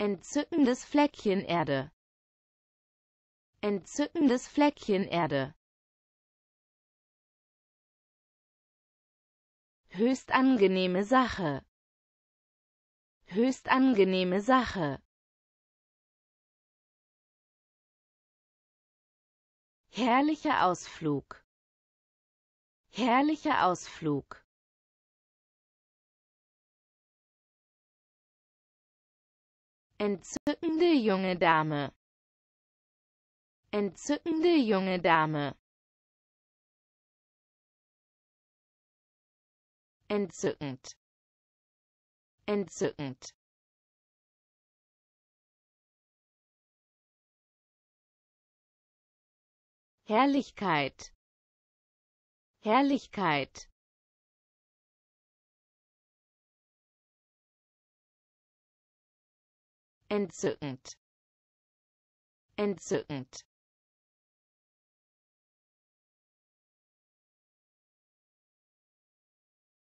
entzückendes Fleckchen Erde, entzückendes Fleckchen Erde. Höchst angenehme Sache, höchst angenehme Sache. Herrlicher Ausflug, herrlicher Ausflug. entzückende junge Dame, entzückende junge Dame, entzückend, entzückend. Herrlichkeit, Herrlichkeit. entzückend entzückend